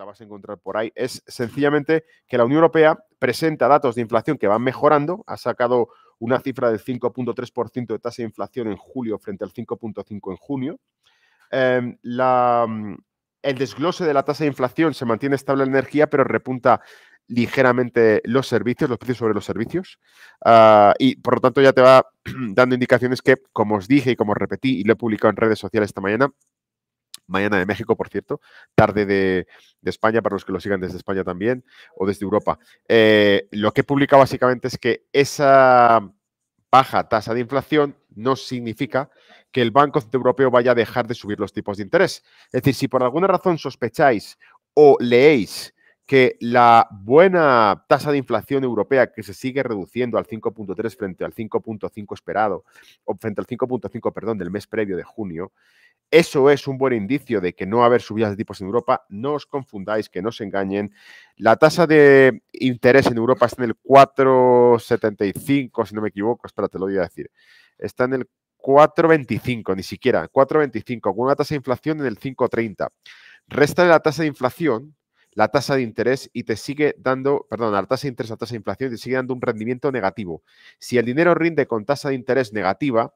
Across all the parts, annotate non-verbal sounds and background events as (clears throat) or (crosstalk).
la vas a encontrar por ahí, es sencillamente que la Unión Europea presenta datos de inflación que van mejorando, ha sacado una cifra del 5.3% de tasa de inflación en julio frente al 5.5% en junio. Em, mm, el desglose de la tasa de inflación se mantiene estable en energía, pero repunta ligeramente los servicios, los precios sobre los servicios. Ah, y por lo tanto ya te va (clears throat) dando indicaciones que, como os dije y como repetí y lo he publicado en redes sociales esta mañana, mañana de México, por cierto, tarde de, España, para los que lo sigan desde España también, o desde Europa. Eh, lo que publica básicamente es que esa baja tasa de inflación no significa que el Banco Europeo vaya a dejar de subir los tipos de interés. Es decir, si por alguna razón sospecháis o leéis que la buena tasa de inflación europea, que se sigue reduciendo al 5.3 frente al 5.5 esperado, o frente al 5.5, perdón, del mes previo de junio, eso es un buen indicio de que no va a haber subidas de tipos en Europa. No os confundáis, que no os engañen. La tasa de interés en Europa está en el 4,75, si no me equivoco, espera, te lo voy a decir. Está en el 4,25, ni siquiera, 4,25, con una tasa de inflación en el 5,30. Resta de la tasa de inflación, la tasa de interés y te sigue dando, perdón, la tasa de interés, la tasa de inflación, te sigue dando un rendimiento negativo. Si el dinero rinde con tasa de interés negativa,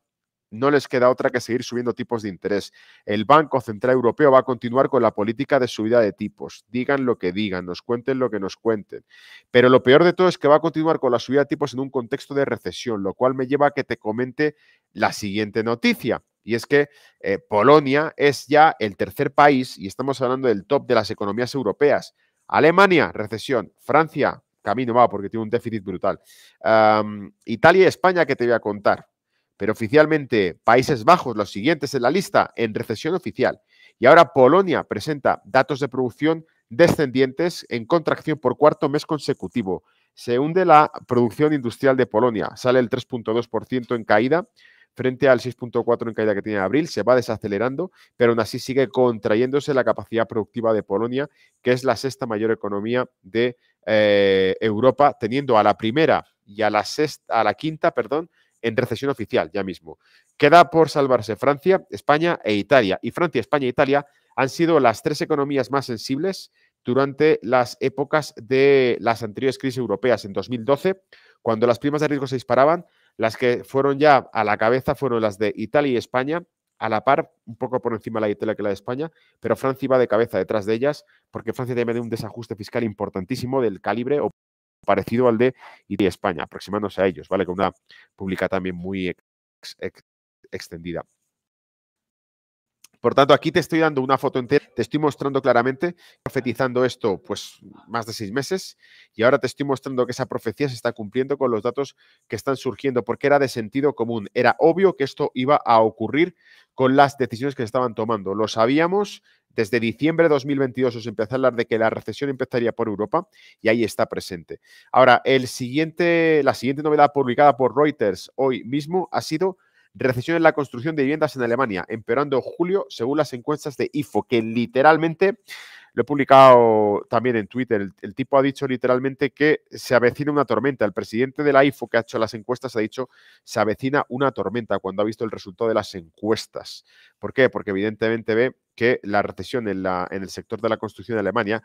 no les queda otra que seguir subiendo tipos de interés. El Banco Central Europeo va a continuar con la política de subida de tipos. Digan lo que digan, nos cuenten lo que nos cuenten. Pero lo peor de todo es que va a continuar con la subida de tipos en un contexto de recesión, lo cual me lleva a que te comente la siguiente noticia. Y es que eh, Polonia es ya el tercer país, y estamos hablando del top de las economías europeas. Alemania, recesión. Francia, camino va porque tiene un déficit brutal. Italia y España, que te voy a contar. Pero oficialmente, Países Bajos, los siguientes en la lista, en recesión oficial. Y ahora Polonia presenta datos de producción descendientes en contracción por cuarto mes consecutivo. Se hunde la producción industrial de Polonia, sale el 3.2% en caída frente al 6.4 en caída que tiene en abril, se va desacelerando, pero aún así sigue contrayéndose la capacidad productiva de Polonia, que es la sexta mayor economía de eh, Europa, teniendo a la primera y a la, sexta, a la quinta, perdón, en recesión oficial ya mismo. Queda por salvarse Francia, España e Italia. Y Francia, España e Italia han sido las tres economías más sensibles durante las épocas de las anteriores crisis europeas en 2012, cuando las primas de riesgo se disparaban, las que fueron ya a la cabeza fueron las de Italia y España, a la par, un poco por encima la de Italia que la de España, pero Francia iba de cabeza detrás de ellas, porque Francia tiene un desajuste fiscal importantísimo del calibre o parecido al de Italia y España, aproximándose a ellos, ¿vale? Con una pública también muy extendida. Por tanto, aquí te estoy dando una foto entera, te estoy mostrando claramente, profetizando esto pues más de seis meses, y ahora te estoy mostrando que esa profecía se está cumpliendo con los datos que están surgiendo, porque era de sentido común, era obvio que esto iba a ocurrir con las decisiones que se estaban tomando. Lo sabíamos, desde diciembre de 2022 os empecé a hablar de que la recesión empezaría por Europa y ahí está presente. Ahora, el siguiente, la siguiente novedad publicada por Reuters hoy mismo ha sido Recesión en la construcción de viviendas en Alemania, empeorando en julio según las encuestas de IFO, que literalmente, lo he publicado también en Twitter, el, tipo ha dicho literalmente que se avecina una tormenta. El presidente de la IFO que ha hecho las encuestas ha dicho se avecina una tormenta cuando ha visto el resultado de las encuestas. ¿Por qué? Porque evidentemente ve que la recesión en, en el sector de la construcción de Alemania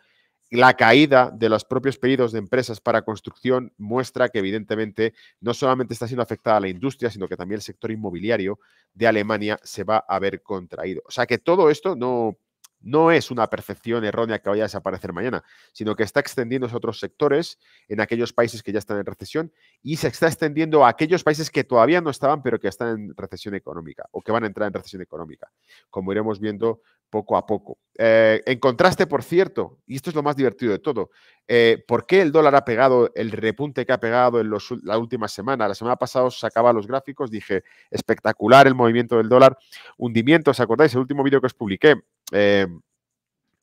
la caída de los propios pedidos de empresas para construcción muestra que evidentemente no solamente está siendo afectada la industria, sino que también el sector inmobiliario de Alemania se va a ver contraído. O sea que todo esto no, no es una percepción errónea que vaya a desaparecer mañana, sino que está extendiendo a otros sectores en aquellos países que ya están en recesión y se está extendiendo a aquellos países que todavía no estaban, pero que están en recesión económica o que van a entrar en recesión económica, como iremos viendo poco a poco. Eh, en contraste, por cierto, y esto es lo más divertido de todo, eh, ¿por qué el dólar ha pegado el repunte que ha pegado en la última semana? La semana pasada os sacaba los gráficos, dije, espectacular el movimiento del dólar, hundimiento, ¿os acordáis? El último vídeo que os publiqué, eh,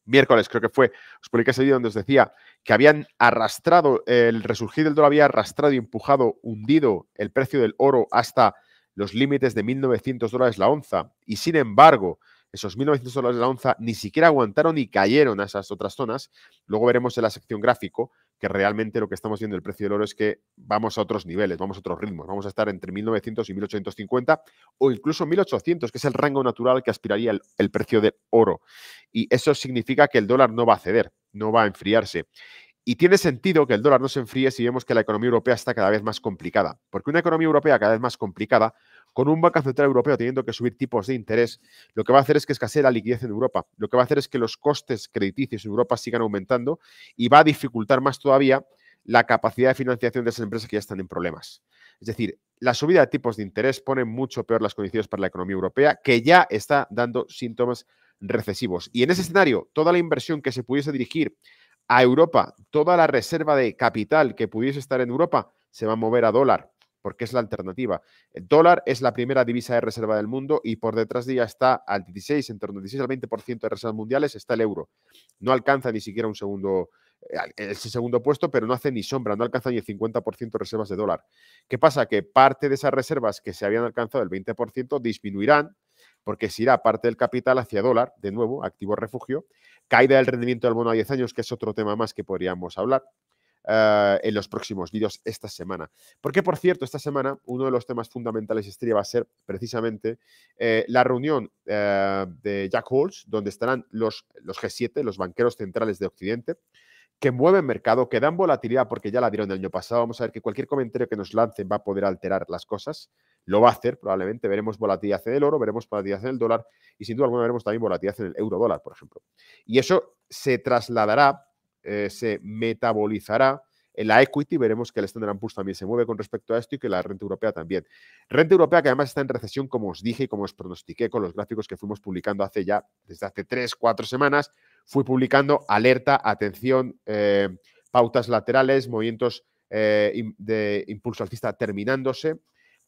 miércoles, creo que fue, os publiqué ese vídeo donde os decía que habían arrastrado, el resurgir del dólar había arrastrado, y empujado, hundido el precio del oro hasta los límites de 1.900 dólares la onza. Y sin embargo, esos 1.900 dólares la onza ni siquiera aguantaron y cayeron a esas otras zonas. Luego veremos en la sección gráfico que realmente lo que estamos viendo el precio del oro es que vamos a otros niveles, vamos a otros ritmos, vamos a estar entre 1900 y 1850 o incluso 1800, que es el rango natural que aspiraría el, el precio del oro. Y eso significa que el dólar no va a ceder, no va a enfriarse. Y tiene sentido que el dólar no se enfríe si vemos que la economía europea está cada vez más complicada, porque una economía europea cada vez más complicada con un Banco Central Europeo teniendo que subir tipos de interés, lo que va a hacer es que escasee la liquidez en Europa. Lo que va a hacer es que los costes crediticios en Europa sigan aumentando y va a dificultar más todavía la capacidad de financiación de esas empresas que ya están en problemas. Es decir, la subida de tipos de interés pone mucho peor las condiciones para la economía europea, que ya está dando síntomas recesivos. Y en ese escenario, toda la inversión que se pudiese dirigir a Europa, toda la reserva de capital que pudiese estar en Europa, se va a mover a dólar porque es la alternativa. El dólar es la primera divisa de reserva del mundo y por detrás de ella está al 16, en torno al 16 al 20% de reservas mundiales está el euro. No alcanza ni siquiera un segundo eh, eh, ese segundo puesto, pero no hace ni sombra, no alcanza ni el 50% de reservas de dólar. ¿Qué pasa? Que parte de esas reservas que se habían alcanzado el 20% disminuirán porque se irá parte del capital hacia dólar, de nuevo, activo refugio, caída del rendimiento del bono a 10 años, que es otro tema más que podríamos hablar, eh, en los próximos vídeos esta semana. Porque, por cierto, esta semana uno de los temas fundamentales estrella va a ser precisamente eh, la reunión eh, de Jack Holtz, donde estarán los, los G7, los banqueros centrales de Occidente, que mueven mercado, que dan volatilidad porque ya la dieron el año pasado. Vamos a ver que cualquier comentario que nos lancen va a poder alterar las cosas. Lo va a hacer probablemente. Veremos volatilidad en el oro, veremos volatilidad en el dólar y sin duda alguna veremos también volatilidad en el euro dólar, por ejemplo. Y eso se trasladará eh, se metabolizará en la equity veremos que el Standard Poor's también se mueve con respecto a esto y que la renta europea también. Renta europea que además está en recesión, como os dije y como os pronostiqué con los gráficos que fuimos publicando hace ya, desde hace tres, cuatro semanas, fui publicando alerta, atención, eh, pautas laterales, movimientos eh, de impulso alcista terminándose,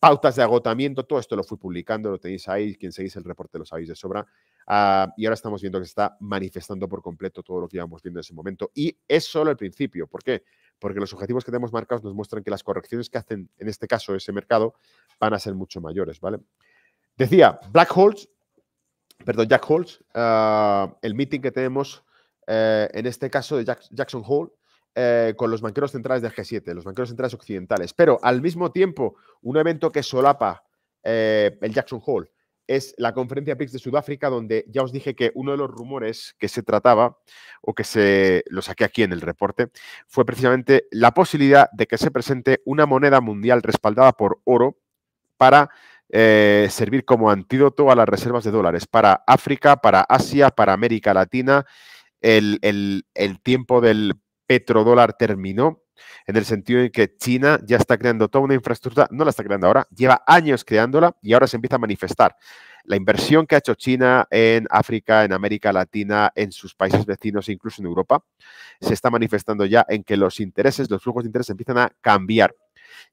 pautas de agotamiento, todo esto lo fui publicando, lo tenéis ahí, quien seguís el reporte lo sabéis de sobra. Ah, y ahora estamos viendo que se está manifestando por completo todo lo que íbamos viendo en ese momento. Y es solo el principio. ¿Por qué? Porque los objetivos que tenemos marcados nos muestran que las correcciones que hacen, en este caso, ese mercado, van a ser mucho mayores, ¿vale? Decía, Black Holes, perdón, Jack Holes, ah, el meeting que tenemos eh, en este caso de Jackson Hole, eh, con los banqueros centrales de G7, los banqueros centrales occidentales. Pero al mismo tiempo, un evento que solapa eh, el Jackson Hole es la conferencia PIX de Sudáfrica, donde ya os dije que uno de los rumores que se trataba, o que se lo saqué aquí en el reporte, fue precisamente la posibilidad de que se presente una moneda mundial respaldada por oro para eh, servir como antídoto a las reservas de dólares para África, para Asia, para América Latina. El, el tiempo del petrodólar terminó en el sentido en que China ya está creando toda una infraestructura, no la está creando ahora, lleva años creándola y ahora se empieza a manifestar. La inversión que ha hecho China en África, en América Latina, en sus países vecinos e incluso en Europa, se está manifestando ya en que los intereses, los flujos de interés empiezan a cambiar.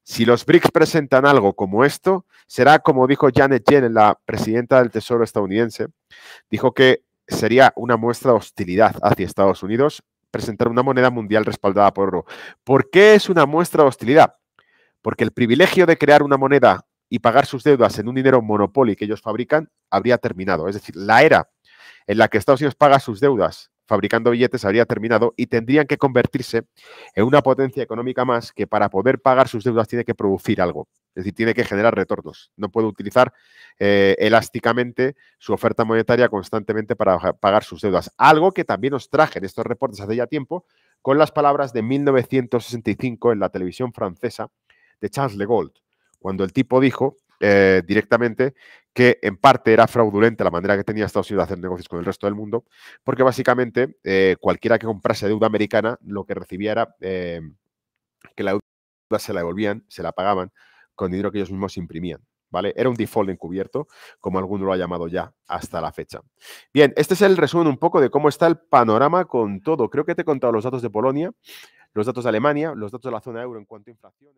Si los BRICS presentan algo como esto, será como dijo Janet Yellen, la presidenta del Tesoro estadounidense, dijo que sería una muestra de hostilidad hacia Estados Unidos presentar una moneda mundial respaldada por oro. ¿Por qué es una muestra de hostilidad? Porque el privilegio de crear una moneda y pagar sus deudas en un dinero monopoly que ellos fabrican habría terminado. Es decir, la era en la que Estados Unidos paga sus deudas fabricando billetes habría terminado y tendrían que convertirse en una potencia económica más que para poder pagar sus deudas tiene que producir algo. Es decir, tiene que generar retornos. No puede utilizar eh, elásticamente su oferta monetaria constantemente para pagar sus deudas. Algo que también nos traje en estos reportes hace ya tiempo con las palabras de 1965 en la televisión francesa de Charles de Gaulle, cuando el tipo dijo eh, directamente que en parte era fraudulenta la manera que tenía Estados Unidos de hacer negocios con el resto del mundo, porque básicamente eh, cualquiera que comprase deuda americana lo que recibiera que la deuda se la devolvían, se la pagaban con dinero que ellos mismos imprimían. ¿Vale? Era un default encubierto, como alguno lo ha llamado ya hasta la fecha. Bien, este es el resumen un poco de cómo está el panorama con todo. Creo que te he contado los datos de Polonia, los datos de Alemania, los datos de la zona euro en cuanto a inflación.